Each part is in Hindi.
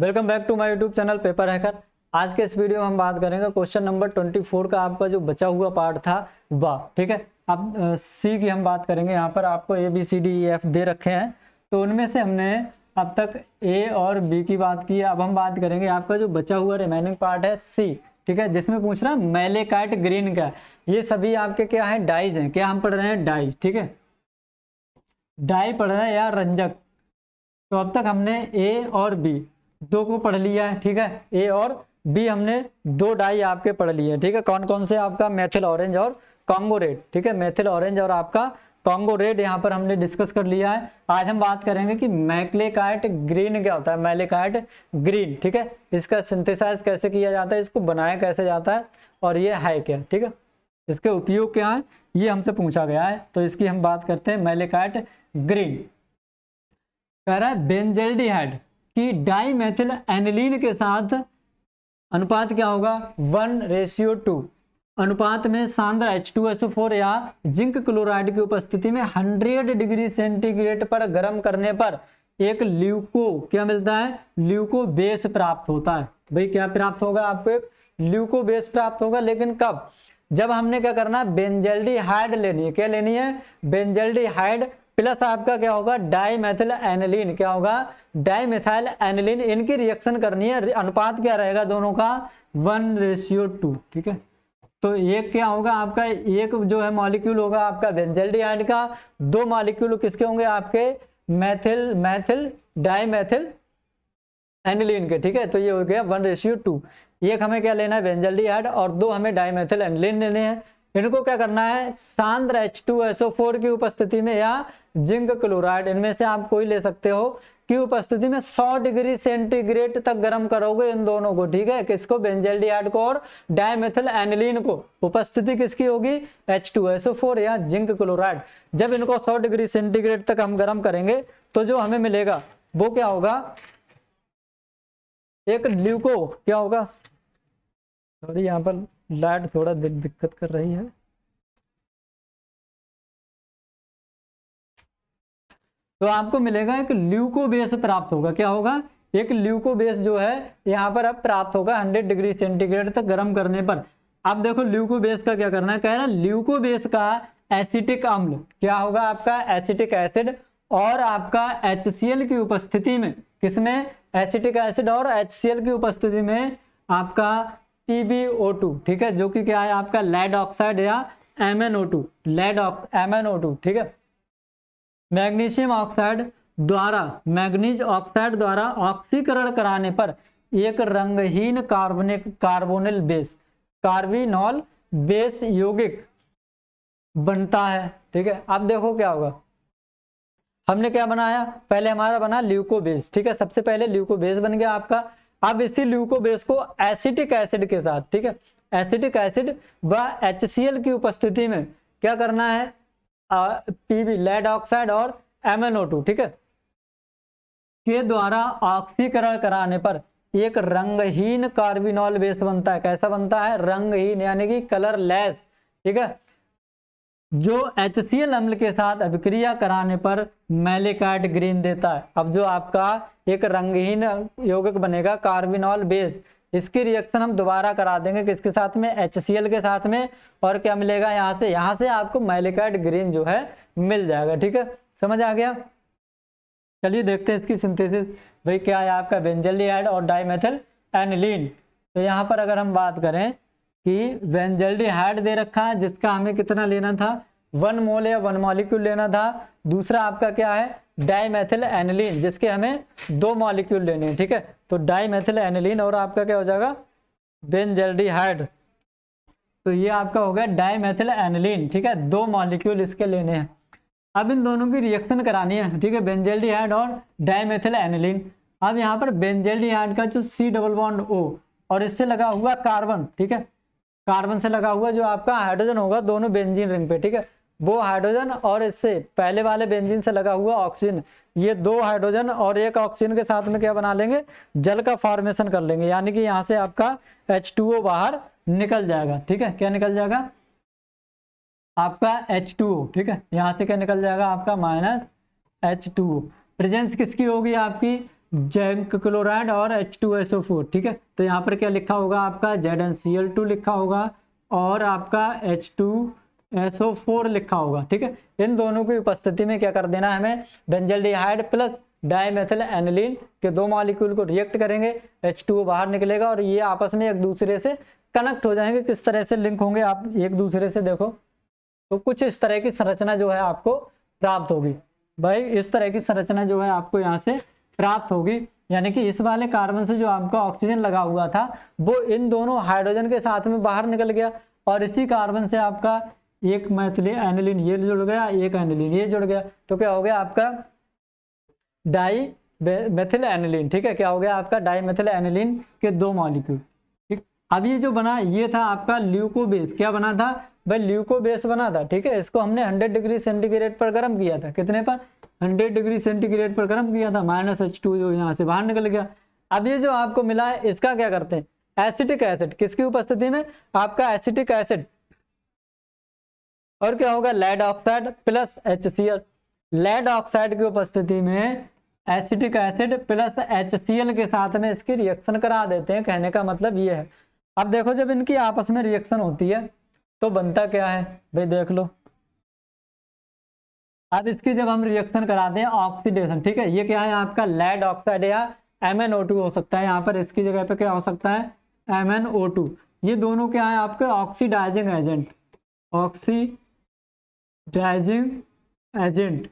welcome back to my YouTube channel paper hacker आज के इस वीडियो में हम बात करेंगे क्वेश्चन नंबर 24 का आपका जो बचा हुआ पार्ट था ब ठीक है अब सी की हम बात करेंगे यहाँ पर आपको A B C D E F दे रखे हैं तो उनमें से हमने अब तक ए और बी की बात की अब हम बात करेंगे आपका जो बचा हुआ रिमेनिंग पार्ट है सी ठीक है जिसमें पूछ रहा मेलेकाइट ग्रीन का ये सभी आपके क्या है डाइज हैं क्या हम पढ़ रहे हैं डाइज ठीक है डाई पढ़ रहे हैं या रंजक तो अब तक हमने ए और बी दो को पढ़ लिया है ठीक है ए और बी हमने दो डाई आपके पढ़ लिए ठीक है कौन कौन से आपका मैथिल ऑरेंज और कॉन्गो रेड ठीक है मैथिल ऑरेंज और आपका कॉन्गो रेड यहाँ पर हमने डिस्कस कर लिया है आज हम बात करेंगे कि मैक्लेकाइट ग्रीन क्या होता है मैलेकाइट ग्रीन ठीक है इसका सिंथेसाइज कैसे किया जाता है इसको बनाया कैसे जाता है और ये है क्या ठीक है इसके उपयोग क्या है ये हमसे पूछा गया है तो इसकी हम बात करते हैं मैलेकाइट ग्रीन कह रहा है बेंजेल्डिहाइड कि डाई मैथिल एनिलीन के साथ अनुपात क्या होगा वन रेशियो टू अनुपात में सांद्र H2SO4 या जिंक क्लोराइड की उपस्थिति में 100 डिग्री सेंटीग्रेड पर गर्म करने पर एक ल्यूको क्या मिलता है ल्यूको बेस प्राप्त होता है भाई क्या प्राप्त होगा आपको एक ल्यूको बेस प्राप्त होगा लेकिन कब जब हमने क्या करना है बेंजल्डी हाइड लेनी है क्या लेनी है बेंजल्डी हाइड प्लस आपका क्या होगा डाईमेथिल एनिलीन क्या होगा डाईमेथाइल एनिलीन इनकी रिएक्शन करनी है अनुपात क्या रहेगा दोनों का वन रेशियो टू ठीक है तो एक क्या होगा आपका एक जो है मॉलिक्यूल होगा आपका बेंजल डिहाइड का दो मॉलिक्यूल किसके होंगे आपके मैथिल मैथिल डाईमेथिल एनिलीन के ठीक है तो ये हो गया वन रेशियो टू एक हमें क्या लेना है बेंजल डिहाइड और दो हमें डाईमेथिल एनिलीन लेने हैं इनको क्या करना है सांद्र फोर की उपस्थिति में या जिंक क्लोराइड इनमें से आप कोई ले सकते हो की उपस्थिति में 100 डिग्री सेंटीग्रेड तक गर्म करोगे इन दोनों को ठीक है किसको बेंजेल्डिहाइड को और डायमेथिल एनिलीन को उपस्थिति किसकी होगी फोर या जिंक क्लोराइड जब इनको सौ डिग्री सेंटीग्रेड तक हम गर्म करेंगे तो जो हमें मिलेगा वो क्या होगा एक ल्यूको क्या होगा सॉरी यहाँ पर लाइट थोड़ा दिक, दिक्कत कर रही है तो आपको मिलेगा एक ल्यूको बेस प्राप्त होगा क्या होगा एक ल्यूको बेस जो है यहाँ पर अब प्राप्त होगा 100 डिग्री सेंटीग्रेड तक गर्म करने पर अब देखो ल्यूको बेस का क्या करना है कह रहा है ल्यूको बेस का एसिटिक अम्ल क्या होगा आपका एसिटिक एसिड और आपका एच की उपस्थिति में किसमें एसिटिक एसिड और एच की उपस्थिति में आपका TbO2 ठीक है जो कि क्या है आपका लेड ऑक्साइड या M N O two lead M N ठीक है मैग्नीशियम ऑक्साइड द्वारा मैग्नीज ऑक्साइड द्वारा ऑक्सीकरण कराने पर एक रंगहीन कार्बनिक कार्बोनिल बेस कार्बिनॉल बेस यौगिक बनता है ठीक है अब देखो क्या होगा हमने क्या बनाया पहले हमारा बना ल्यूकोबेस ठीक है सबसे पहले ल्यूकोबेस बन गया आपका अब इसी बेस को एसिटिक एसिड के साथ ठीक है एसिटिक एसिड व एच की उपस्थिति में क्या करना है पीबी लेड ऑक्साइड और एमएनओ ठीक है के द्वारा ऑक्सीकरण कराने पर एक रंगहीन कार्बिनॉल बेस बनता है कैसा बनता है रंगहीन यानी कि लेस ठीक है जो एच अम्ल के साथ अभिक्रिया कराने पर मेलेकाइट ग्रीन देता है अब जो आपका एक रंगहीन यौगिक बनेगा कार्बिनॉल बेस इसकी रिएक्शन हम दोबारा करा देंगे किसके साथ में एच के साथ में और क्या मिलेगा यहाँ से यहाँ से आपको मेलिकाइट ग्रीन जो है मिल जाएगा ठीक है समझ आ गया चलिए देखते हैं इसकी सिंथेसिस भाई क्या है आपका बेंजली एड और डाईमेथल एनिलीन तो यहाँ पर अगर हम बात करें कि हाइड दे रखा है जिसका हमें कितना लेना था वन मोल या वन मॉलिक्यूल लेना था दूसरा आपका क्या है डाईमेथिल एनिलीन जिसके हमें दो मॉलिक्यूल लेने हैं ठीक है तो डाईमेथिल एनिलीन और आपका क्या हो जाएगा हाइड तो ये आपका हो गया डाईमेथिल एनिलीन ठीक है दो मॉलिक्यूल इसके लेने हैं अब इन दोनों की रिएक्शन करानी है ठीक है हाइड और डाईमेथिल एनिलीन अब यहाँ पर हाइड का जो सी डबल बॉन्ड ओ और इससे लगा हुआ कार्बन ठीक है कार्बन से लगा हुआ जो आपका हाइड्रोजन होगा दोनों बेंजीन रिंग पे ठीक है वो हाइड्रोजन और इससे पहले वाले बेंजीन से लगा हुआ ऑक्सीजन ये दो हाइड्रोजन और एक ऑक्सीजन के साथ में क्या बना लेंगे जल का फॉर्मेशन कर लेंगे यानी कि यहाँ से आपका एच बाहर निकल जाएगा ठीक है क्या निकल जाएगा आपका एच ठीक है यहाँ से क्या निकल जाएगा आपका माइनस टू प्रेजेंस किसकी होगी आपकी जैंक क्लोराइड और H two S O four ठीक है तो यहाँ पर क्या लिखा होगा आपका Z N C L two लिखा होगा और आपका H two S O four लिखा होगा ठीक है इन दोनों की उपस्थिति में क्या कर देना है हमें benzaldehyde plus dimethyl aniline के दो मॉलिक्यूल को रिएक्ट करेंगे एच टू बाहर निकलेगा और ये आपस में एक दूसरे से कनेक्ट हो जाएंगे किस तरह से लिंक होंगे आप एक दूसरे से देखो तो कुछ इस तरह की संरचना जो है आपको प्राप्त होगी भाई इस तरह की संरचना जो है आपको यहाँ से प्राप्त होगी यानी कि इस वाले कार्बन से जो आपका ऑक्सीजन लगा हुआ था वो इन दोनों हाइड्रोजन के साथ में बाहर निकल गया और इसी कार्बन से आपका एक मैथिली एनिलीन ये जुड़ गया एक एनिलीन ये जुड़ गया तो क्या हो गया आपका डाई मेथिल एनिलीन ठीक है क्या हो गया आपका डाई मेथिल एनिलीन के दो मॉलिक्यूल ठीक अब ये जो बना ये था आपका ल्यूकोबेस क्या बना था भाई ल्यूकोबेस बना था ठीक है इसको हमने 100 डिग्री सेंटीग्रेड पर गर्म किया था कितने पर हंड्रेड डिग्री सेंटीग्रेड पर गर्म किया था माइनस एच टू जो यहाँ से बाहर निकल गया अब ये जो आपको मिला है इसका क्या करते हैं एसिटिक एसिड किसकी उपस्थिति में आपका एसिटिक एसिड और क्या होगा lead oxide plus H lead oxide की उपस्थिति में एसिटिक एसिड प्लस एच के साथ में इसकी रिएक्शन करा देते हैं कहने का मतलब ये है अब देखो जब इनकी आपस में रिएक्शन होती है तो बनता क्या है भाई देख लो अब इसकी जब हम रिएक्शन कराते हैं ऑक्सीडेशन ठीक है ये क्या है आपका लेड ऑक्साइड या एम एन ओ टू हो सकता है यहाँ पर इसकी जगह पे क्या हो सकता है एम एन ओ टू ये दोनों क्या है आपके ऑक्सीडाइजिंग एजेंट ऑक्सीडाइजिंग एजेंट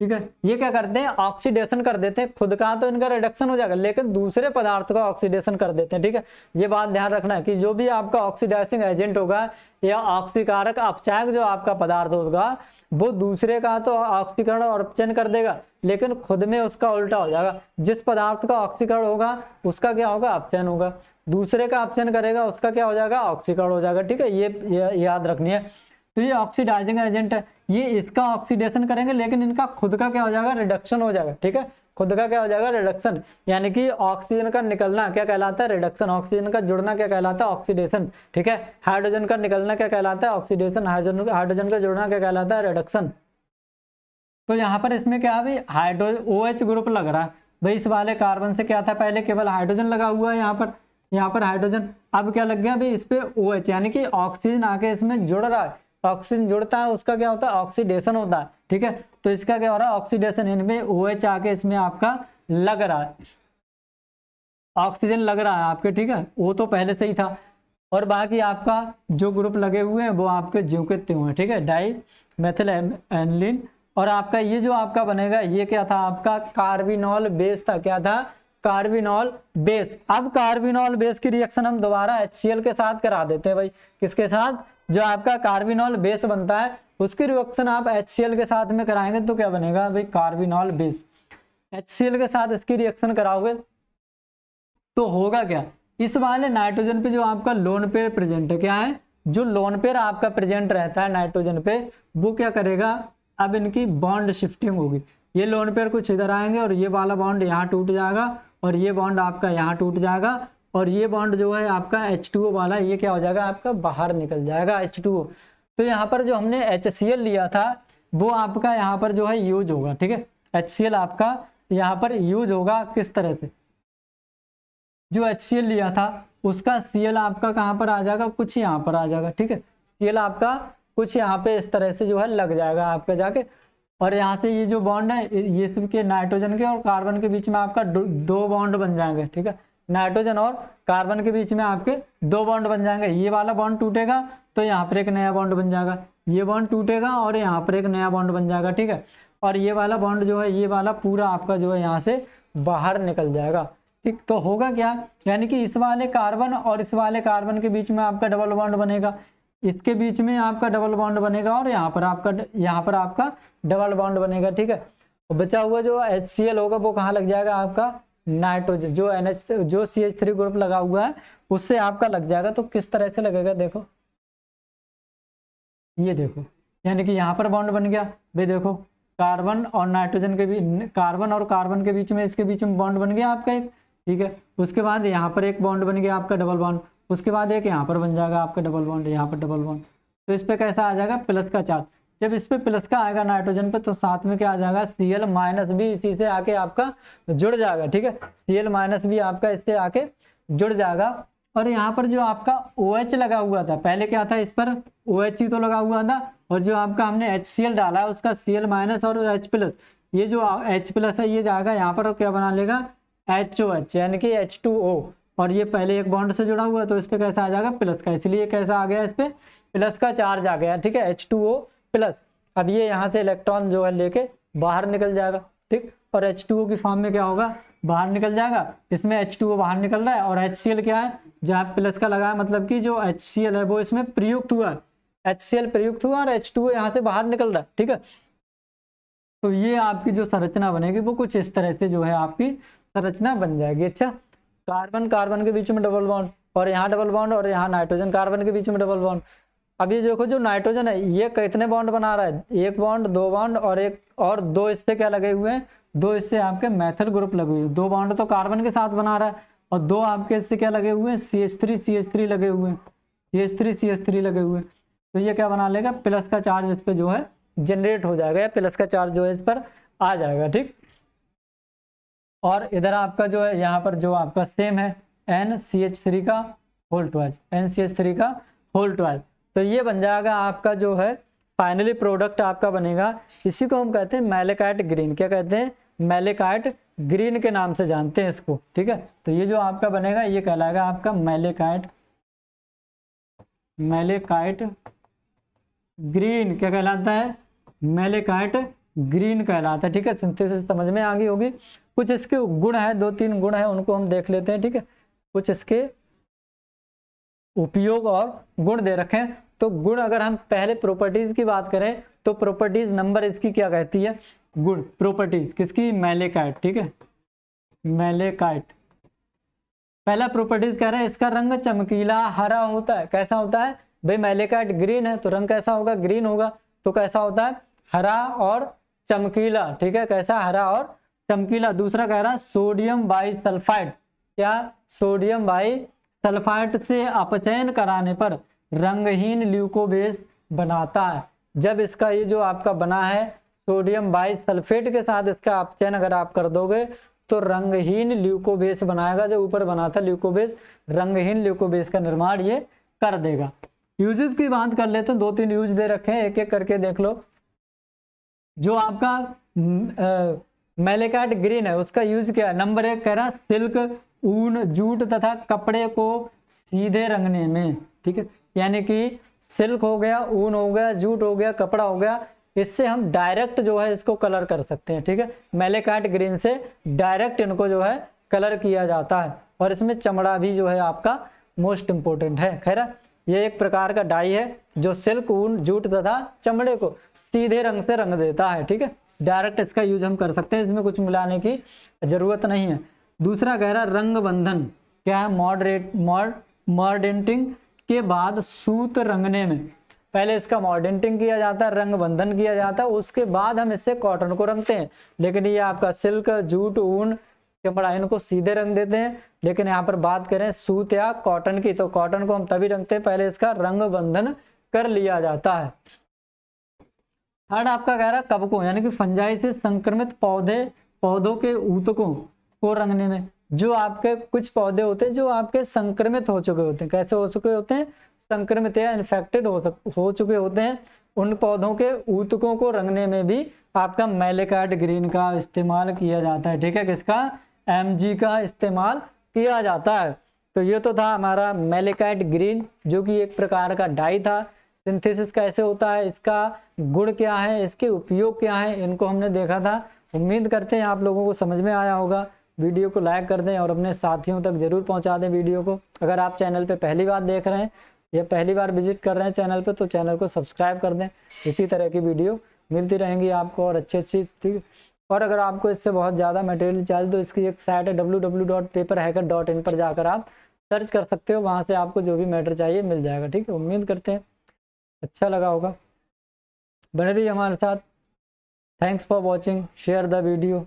ठीक है ये क्या करते हैं ऑक्सीडेशन कर देते हैं खुद का तो इनका रिडक्शन हो जाएगा लेकिन दूसरे पदार्थ का ऑक्सीडेशन कर देते हैं ठीक है ये बात ध्यान रखना है कि जो भी आपका ऑक्सीडाइजिंग एजेंट होगा या ऑक्सीकारक अपचायक जो आपका पदार्थ होगा वो दूसरे का तो ऑक्सीकरण और अपचयन कर देगा लेकिन खुद में उसका उल्टा हो जाएगा जिस पदार्थ का ऑक्सीकरण होगा उसका क्या होगा अपचयन होगा दूसरे का अपचयन करेगा उसका क्या हो जाएगा ऑक्सीकरण हो जाएगा ठीक है ये याद रखनी है तो ये ऑक्सीडाइजिंग एजेंट है ये इसका ऑक्सीडेशन करेंगे लेकिन इनका खुद का क्या हो जाएगा रिडक्शन हो जाएगा ठीक है खुद का क्या हो जाएगा रिडक्शन यानी कि ऑक्सीजन का निकलना क्या कहलाता है रिडक्शन ऑक्सीजन का जुड़ना क्या कहलाता है ऑक्सीडेशन ठीक है हाइड्रोजन का निकलना क्या कहलाता है ऑक्सीडेशन हाइड्रोजन हाइड्रोजन का जुड़ना क्या कहलाता है रिडक्शन तो यहाँ पर इसमें क्या अभी हाइड्रो ओ एच ग्रुप लग रहा है भाई इस वाले कार्बन से क्या था पहले केवल हाइड्रोजन लगा हुआ है यहाँ पर यहाँ पर हाइड्रोजन अब क्या लग गया अभी इस पर ओ एच यानी कि ऑक्सीजन आके इसमें जुड़ रहा है ऑक्सीजन जुड़ता है उसका क्या होता है ऑक्सीडेशन होता है ठीक है तो इसका क्या हो रहा है ऑक्सीडेशन इनमें ओ एच आके इसमें आपका लग रहा है ऑक्सीजन लग रहा है आपके ठीक है वो तो पहले से ही था और बाकी आपका जो ग्रुप लगे हुए हैं वो आपके ज्यो के त्यों हैं ठीक है डाई मेथिल एनलिन और आपका ये जो आपका बनेगा ये क्या था आपका कार्बिनॉल बेस था क्या था कार्बिनॉल बेस अब कार्बिनॉल बेस की रिएक्शन हम दोबारा एच के साथ करा देते हैं भाई किसके साथ जो आपका कार्बिनॉल बेस बनता है उसकी रिएक्शन आप एच के साथ में कराएंगे तो क्या बनेगा भाई कार्बिनॉल बेस एच के साथ इसकी रिएक्शन कराओगे तो होगा क्या इस वाले नाइट्रोजन पे जो आपका लोन पेयर प्रेजेंट है क्या है जो लोन पेयर आपका प्रेजेंट रहता है नाइट्रोजन पे वो क्या करेगा अब इनकी बॉन्ड शिफ्टिंग होगी ये लोन पेयर कुछ इधर आएंगे और ये वाला बॉन्ड यहाँ टूट जाएगा और ये बॉन्ड आपका यहाँ टूट जाएगा और ये बॉन्ड जो है आपका एच वाला ये क्या हो जाएगा आपका बाहर निकल जाएगा एच तो यहाँ पर जो हमने एच लिया था वो आपका यहाँ पर जो है यूज होगा ठीक है एच आपका यहाँ पर यूज होगा किस तरह से जो एच लिया था उसका सी आपका कहाँ पर आ जाएगा कुछ यहाँ पर आ जाएगा ठीक है सी आपका कुछ यहाँ पे इस तरह से जो है लग जाएगा आपका जाके और यहाँ से ये जो बॉन्ड है ये सबके नाइट्रोजन के और कार्बन के बीच में आपका दो बॉन्ड बन जाएंगे ठीक है नाइट्रोजन और कार्बन के बीच में आपके दो बॉन्ड बन जाएंगे ये वाला बॉन्ड टूटेगा तो यहाँ पर एक नया बॉन्ड बन जाएगा ये बॉन्ड टूटेगा और यहाँ पर एक नया बॉन्ड बन जाएगा ठीक है और ये वाला बॉन्ड जो है ये वाला पूरा आपका जो है यहाँ से बाहर निकल जाएगा ठीक तो होगा क्या यानी कि इस वाले कार्बन और इस वाले कार्बन के बीच में आपका डबल बॉन्ड बनेगा इसके बीच में आपका डबल बॉन्ड बनेगा और यहाँ पर आपका यहाँ पर आपका डबल बॉन्ड बनेगा ठीक है बचा हुआ जो एच होगा वो कहाँ लग जाएगा आपका नाइट्रोजन जो एन एच जो सी एच थ्री ग्रुप लगा हुआ है उससे आपका लग जाएगा तो किस तरह से लगेगा देखो ये देखो यानी कि यहाँ पर बॉन्ड बन गया भाई देखो कार्बन और नाइट्रोजन के बीच कार्बन और कार्बन के बीच में इसके बीच में बॉन्ड बन गया आपका एक ठीक है उसके बाद यहाँ पर एक बॉन्ड बन गया आपका डबल बॉन्ड उसके बाद एक यहाँ पर बन जाएगा आपका डबल बॉन्ड यहाँ पर डबल बॉन्ड तो इस पर कैसा आ जाएगा प्लस का चार्ज जब इस पे प्लस का आएगा नाइट्रोजन पे तो साथ में क्या आ जाएगा सी एल माइनस भी इसी से आके आपका जुड़ जाएगा ठीक है सी एल माइनस भी आपका इससे आके जुड़ जाएगा और यहाँ पर जो आपका ओ OH लगा हुआ था पहले क्या था इस पर ओ OH ही तो लगा हुआ था और जो आपका हमने एच सी एल डाला है उसका सी एल माइनस और एच प्लस ये जो एच प्लस है ये जाएगा यहाँ पर क्या बना लेगा एच ओ एच यानी कि एच टू ओ और ये पहले एक बॉन्ड से जुड़ा हुआ है तो इस पर कैसा आ जाएगा प्लस का इसलिए कैसा आ गया इस पर प्लस का चार्ज आ गया ठीक है एच टू ओ प्लस अब ये यहाँ से इलेक्ट्रॉन जो है लेके बाहर निकल जाएगा ठीक और एच टू की फॉर्म में क्या होगा बाहर निकल जाएगा इसमें एच टू बाहर निकल रहा है और एच सी एल क्या है जहाँ प्लस का लगा है मतलब कि जो एच सी एल है वो इसमें प्रयुक्त हुआ है एच सी एल प्रयुक्त हुआ और एच टू यहाँ से बाहर निकल रहा है ठीक है तो ये आपकी जो संरचना बनेगी वो कुछ इस तरह से जो है आपकी संरचना बन जाएगी अच्छा कार्बन कार्बन के बीच में डबल बॉन्ड और यहाँ डबल बॉन्ड और यहाँ नाइट्रोजन कार्बन के बीच में डबल बॉन्ड अब ये देखो जो नाइट्रोजन है ये कितने बॉन्ड बना रहा है एक बॉन्ड दो बॉन्ड और एक और दो इससे क्या लगे हुए हैं दो इससे आपके मैथल ग्रुप लगे हुए दो बॉन्ड तो कार्बन के साथ बना रहा है और दो आपके इससे क्या लगे हुए हैं C H three C H three लगे हुए हैं C H three C H three लगे हुए तो ये क्या बना लेगा प्लस का चार्ज इस पर जो है जनरेट हो जाएगा या प्लस का चार्ज जो है इस पर आ जाएगा ठीक और इधर आपका जो है यहाँ पर जो आपका सेम है एन सी एच थ्री का whole twelve N C H three का होल ट्वेल्व तो ये बन जाएगा आपका जो है फाइनली प्रोडक्ट आपका बनेगा इसी को हम कहते हैं मेलेकाइट ग्रीन क्या कहते हैं मेलेकाइट ग्रीन के नाम से जानते हैं इसको ठीक है तो ये जो आपका बनेगा ये कहलाएगा आपका मेलेकाइट मेलेकाइट ग्रीन क्या कहलाता है मेलेकाइट ग्रीन कहलाता है ठीक है सिंथेसिस समझ में आ गई होगी कुछ इसके गुण है दो तीन गुण है उनको हम देख लेते हैं ठीक है कुछ इसके उपयोग और गुण दे रखें तो गुण अगर हम पहले प्रॉपर्टीज की बात करें तो प्रॉपर्टीज नंबर इसकी क्या कहती है गुण प्रॉपर्टीज किसकी मेलेकाइट ठीक है मेलेकाइट पहला प्रॉपर्टीज कह रहे हैं इसका रंग चमकीला हरा होता है कैसा होता है भाई मैलेकाइट ग्रीन है तो रंग कैसा होगा ग्रीन होगा तो कैसा होता है हरा और चमकीला ठीक है कैसा हरा और चमकीला दूसरा कह रहा है सोडियम बाई सल्फाइड क्या सोडियम बाई सल्फाइड से अपचयन कराने पर रंगहीन ल्यूकोबेस बनाता है जब इसका ये जो आपका बना है सोडियम बाई सल्फेट के साथ इसका आप चयन अगर आप कर दोगे तो रंगहीन ल्यूकोबेस बनाएगा जो ऊपर बना था ल्यूकोबेस रंगहीन ल्यूकोबेस का निर्माण ये कर देगा यूजेस की बात कर लेते हैं दो तीन यूज दे रखे हैं एक एक करके देख लो जो आपका मेलेकाट ग्रीन है उसका यूज क्या है नंबर एक कह रहा सिल्क ऊन जूट तथा कपड़े को सीधे रंगने में ठीक है यानी कि सिल्क हो गया ऊन हो गया जूट हो गया कपड़ा हो गया इससे हम डायरेक्ट जो है इसको कलर कर सकते हैं ठीक है मेलेकाट ग्रीन से डायरेक्ट इनको जो है कलर किया जाता है और इसमें चमड़ा भी जो है आपका मोस्ट इम्पोर्टेंट है खैर ये एक प्रकार का डाई है जो सिल्क ऊन जूट तथा चमड़े को सीधे रंग से रंग देता है ठीक है डायरेक्ट इसका यूज हम कर सकते हैं इसमें कुछ मिलाने की ज़रूरत नहीं है दूसरा कह रहा रंग बंधन क्या है मॉडरेट मॉड मॉडेंटिंग के बाद सूत रंगने में पहले इसका मॉडेंटिंग किया जाता है रंग बंधन किया जाता है उसके बाद हम इससे कॉटन को रंगते हैं लेकिन ये आपका सिल्क जूट ऊन चमड़ा इनको सीधे रंग देते हैं लेकिन यहाँ पर बात करें सूत या कॉटन की तो कॉटन को हम तभी रंगते हैं पहले इसका रंग बंधन कर लिया जाता है थर्ड आपका कह रहा है कवकों यानी कि फंजाई से संक्रमित पौधे पौधों के ऊतकों को रंगने में जो आपके कुछ पौधे होते हैं जो आपके संक्रमित हो चुके होते हैं कैसे हो चुके होते हैं संक्रमित या इन्फेक्टेड हो सक हो चुके होते हैं उन पौधों के ऊतकों को रंगने में भी आपका मेलेकार्ड ग्रीन का इस्तेमाल किया जाता है ठीक है किसका एम का इस्तेमाल किया जाता है तो ये तो था हमारा मेलेकाइट ग्रीन जो कि एक प्रकार का डाई था सिंथेसिस कैसे होता है इसका गुण क्या है इसके उपयोग क्या है इनको हमने देखा था उम्मीद करते हैं आप लोगों को समझ में आया होगा वीडियो को लाइक कर दें और अपने साथियों तक ज़रूर पहुंचा दें वीडियो को अगर आप चैनल पर पहली बार देख रहे हैं या पहली बार विजिट कर रहे हैं चैनल पर तो चैनल को सब्सक्राइब कर दें इसी तरह की वीडियो मिलती रहेंगी आपको और अच्छी अच्छी ठीक और अगर आपको इससे बहुत ज़्यादा मटेरियल चाहिए तो इसकी एक साइट है डब्ल्यू पर जाकर आप सर्च कर सकते हो वहाँ से आपको जो भी मैटर चाहिए मिल जाएगा ठीक है उम्मीद करते हैं अच्छा लगा होगा बने रहिए हमारे साथ thanks for watching share the video